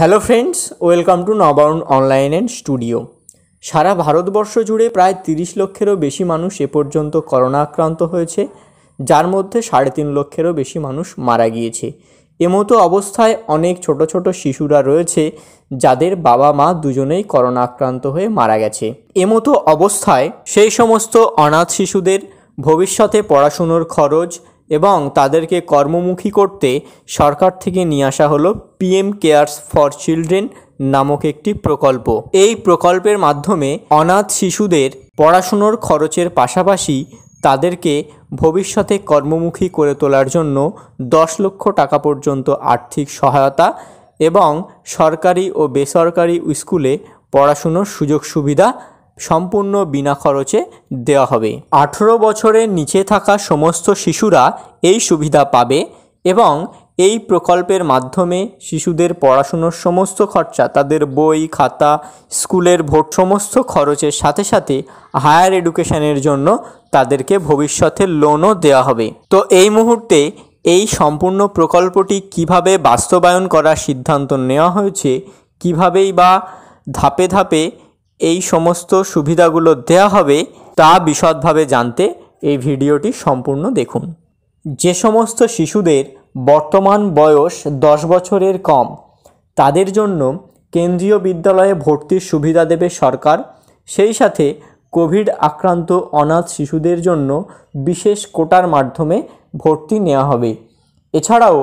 hello friends welcome to নবাউন online and studio সারা ভারতবর্ষ জুড়ে প্রায় তিরিশ লক্ষেরও বেশি মানুষ এ পর্যন্ত করোনা আক্রান্ত হয়েছে যার মধ্যে সাড়ে তিন লক্ষেরও বেশি মানুষ মারা গিয়েছে এমতো অবস্থায় অনেক ছোট ছোট শিশুরা রয়েছে যাদের বাবা মা দুজনেই করোনা আক্রান্ত হয়ে মারা গেছে এমতো অবস্থায় সেই সমস্ত অনাথ শিশুদের ভবিষ্যতে পড়াশুনোর খরচ এবং তাদেরকে কর্মমুখী করতে সরকার থেকে নিয়ে আসা হলো পিএম কেয়ার্স ফর চিলড্রেন নামক একটি প্রকল্প এই প্রকল্পের মাধ্যমে অনাথ শিশুদের পড়াশুনোর খরচের পাশাপাশি তাদেরকে ভবিষ্যতে কর্মমুখী করে তোলার জন্য দশ লক্ষ টাকা পর্যন্ত আর্থিক সহায়তা এবং সরকারি ও বেসরকারি স্কুলে পড়াশুনোর সুযোগ সুবিধা সম্পূর্ণ বিনা খরচে দেওয়া হবে আঠেরো বছরের নিচে থাকা সমস্ত শিশুরা এই সুবিধা পাবে এবং এই প্রকল্পের মাধ্যমে শিশুদের পড়াশুনোর সমস্ত খরচা তাদের বই খাতা স্কুলের ভোট সমস্ত খরচের সাথে সাথে হায়ার এডুকেশানের জন্য তাদেরকে ভবিষ্যতে লোনও দেওয়া হবে তো এই মুহূর্তে এই সম্পূর্ণ প্রকল্পটি কিভাবে বাস্তবায়ন করার সিদ্ধান্ত নেওয়া হয়েছে কিভাবেই বা ধাপে ধাপে এই সমস্ত সুবিধাগুলো দেয়া হবে তা বিশদভাবে জানতে এই ভিডিওটি সম্পূর্ণ দেখুন যে সমস্ত শিশুদের বর্তমান বয়স দশ বছরের কম তাদের জন্য কেন্দ্রীয় বিদ্যালয়ে ভর্তির সুবিধা দেবে সরকার সেই সাথে কোভিড আক্রান্ত অনাথ শিশুদের জন্য বিশেষ কোটার মাধ্যমে ভর্তি নেওয়া হবে এছাড়াও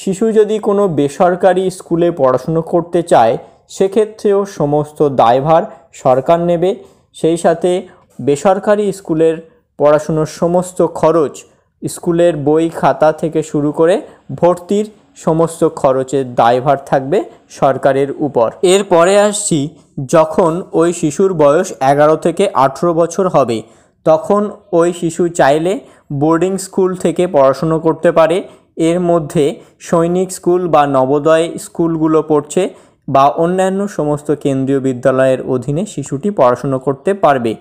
শিশু যদি কোনো বেসরকারি স্কুলে পড়াশুনো করতে চায় সেক্ষেত্রেও সমস্ত দায়ভার সরকার নেবে সেই সাথে বেসরকারি স্কুলের পড়াশুনোর সমস্ত খরচ স্কুলের বই খাতা থেকে শুরু করে ভর্তির সমস্ত খরচের দায়ভার থাকবে সরকারের উপর এরপরে আসছি যখন ওই শিশুর বয়স এগারো থেকে আঠেরো বছর হবে তখন ওই শিশু চাইলে বোর্ডিং স্কুল থেকে পড়াশুনো করতে পারে এর মধ্যে সৈনিক স্কুল বা নবোদয় স্কুলগুলো পড়ছে বা অন্যান্য সমস্ত কেন্দ্রীয় বিদ্যালয়ের অধীনে শিশুটি পড়াশুনো করতে পারবে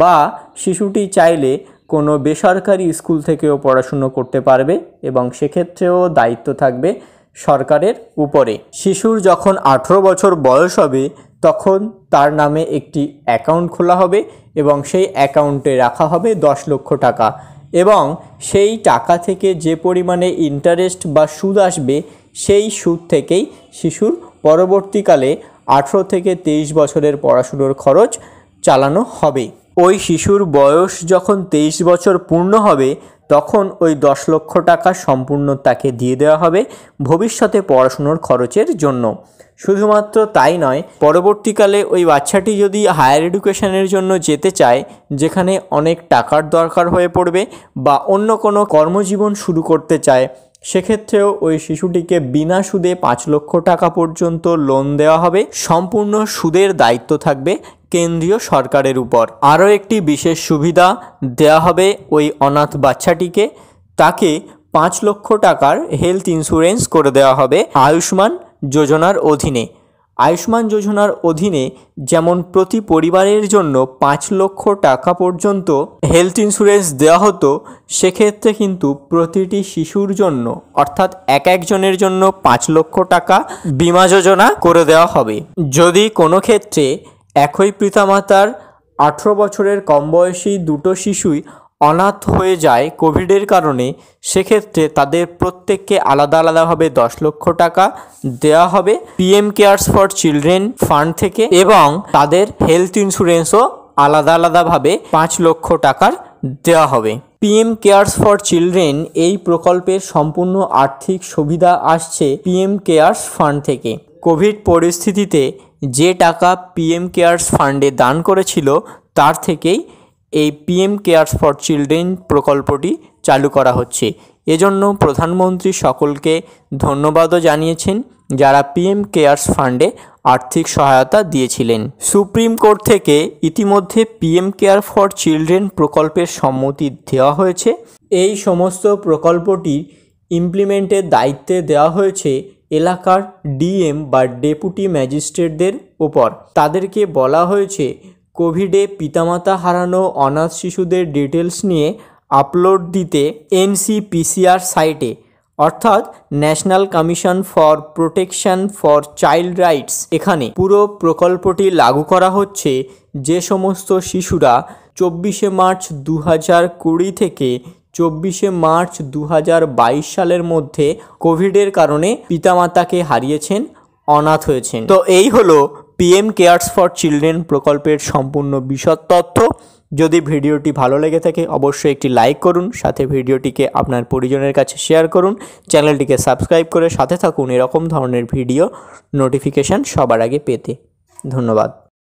বা শিশুটি চাইলে কোনো বেসরকারি স্কুল থেকেও পড়াশুনো করতে পারবে এবং সেক্ষেত্রেও দায়িত্ব থাকবে সরকারের উপরে শিশুর যখন আঠেরো বছর বয়স হবে তখন তার নামে একটি অ্যাকাউন্ট খোলা হবে এবং সেই অ্যাকাউন্টে রাখা হবে দশ লক্ষ টাকা এবং সেই টাকা থেকে যে পরিমাণে ইন্টারেস্ট বা সুদ আসবে সেই সুদ থেকেই শিশুর পরবর্তীকালে আঠেরো থেকে তেইশ বছরের পড়াশুনোর খরচ চালানো হবে ওই শিশুর বয়স যখন তেইশ বছর পূর্ণ হবে তখন ওই দশ লক্ষ টাকা সম্পূর্ণ তাকে দিয়ে দেওয়া হবে ভবিষ্যতে পড়াশুনোর খরচের জন্য শুধুমাত্র তাই নয় পরবর্তীকালে ওই বাচ্চাটি যদি হায়ার এডুকেশনের জন্য যেতে চায় যেখানে অনেক টাকার দরকার হয়ে পড়বে বা অন্য কোনো কর্মজীবন শুরু করতে চায় সেক্ষেত্রেও ওই শিশুটিকে বিনা সুদে পাঁচ লক্ষ টাকা পর্যন্ত লোন দেওয়া হবে সম্পূর্ণ সুদের দায়িত্ব থাকবে কেন্দ্রীয় সরকারের উপর আরও একটি বিশেষ সুবিধা দেওয়া হবে ওই অনাথ বাচ্চাটিকে তাকে পাঁচ লক্ষ টাকার হেলথ ইন্স্যুরেন্স করে দেওয়া হবে আয়ুষ্মান যোজনার অধীনে আয়ুষ্মান যোজনার অধীনে যেমন প্রতি পরিবারের জন্য পাঁচ লক্ষ টাকা পর্যন্ত হেলথ ইন্স্যুরেন্স দেওয়া হতো সেক্ষেত্রে কিন্তু প্রতিটি শিশুর জন্য অর্থাৎ এক একজনের জন্য পাঁচ লক্ষ টাকা বিমা যোজনা করে দেওয়া হবে যদি কোনো ক্ষেত্রে একই পিতামাতার আঠেরো বছরের কম বয়সী দুটো শিশুই অনাথ হয়ে যায় কোভিডের কারণে সেক্ষেত্রে তাদের প্রত্যেককে আলাদা আলাদাভাবে দশ লক্ষ টাকা দেওয়া হবে PM cares for children fund থেকে এবং তাদের হেলথ ইন্স্যুরেন্সও আলাদা আলাদাভাবে পাঁচ লক্ষ টাকার দেওয়া হবে পিএম কেয়ার্স ফর চিলড্রেন এই প্রকল্পের সম্পূর্ণ আর্থিক সুবিধা আসছে পিএম কেয়ার্স ফান্ড থেকে কোভিড পরিস্থিতিতে যে টাকা পিএম কেয়ার্স ফান্ডে দান করেছিল তার থেকেই এই পিএম কেয়ার্স ফর চিলড্রেন প্রকল্পটি চালু করা হচ্ছে এজন্য প্রধানমন্ত্রী সকলকে ধন্যবাদও জানিয়েছেন যারা পিএম কেয়ার্স ফান্ডে আর্থিক সহায়তা দিয়েছিলেন সুপ্রিম কোর্ট থেকে ইতিমধ্যে পিএম কেয়ার ফর চিলড্রেন প্রকল্পের সম্মতি দেওয়া হয়েছে এই সমস্ত প্রকল্পটির ইমপ্লিমেন্টের দায়িত্বে দেওয়া হয়েছে এলাকার ডিএম বা ডেপুটি ম্যাজিস্ট্রেটদের ওপর তাদেরকে বলা হয়েছে কোভিডে পিতামাতা হারানো অনাথ শিশুদের ডিটেলস নিয়ে আপলোড দিতে এনসিপিসিআর সাইটে অর্থাৎ national commission for protection for child rights এখানে পুরো প্রকল্পটি লাগু করা হচ্ছে যে সমস্ত শিশুরা চব্বিশে মার্চ দু হাজার কুড়ি থেকে চব্বিশে মার্চ দু সালের মধ্যে কোভিডের কারণে পিতামাতাকে হারিয়েছেন অনাথ হয়েছেন তো এই হলো পিএম কেয়ার্স ফর চিলড্রেন প্রকল্পের সম্পূর্ণ বিশদ তথ্য যদি ভিডিওটি ভালো লেগে থাকে অবশ্যই একটি লাইক করুন সাথে ভিডিওটিকে আপনার পরিজনের কাছে শেয়ার করুন চ্যানেলটিকে সাবস্ক্রাইব করে সাথে থাকুন এরকম ধরনের ভিডিও নোটিফিকেশান সবার আগে পেতে ধন্যবাদ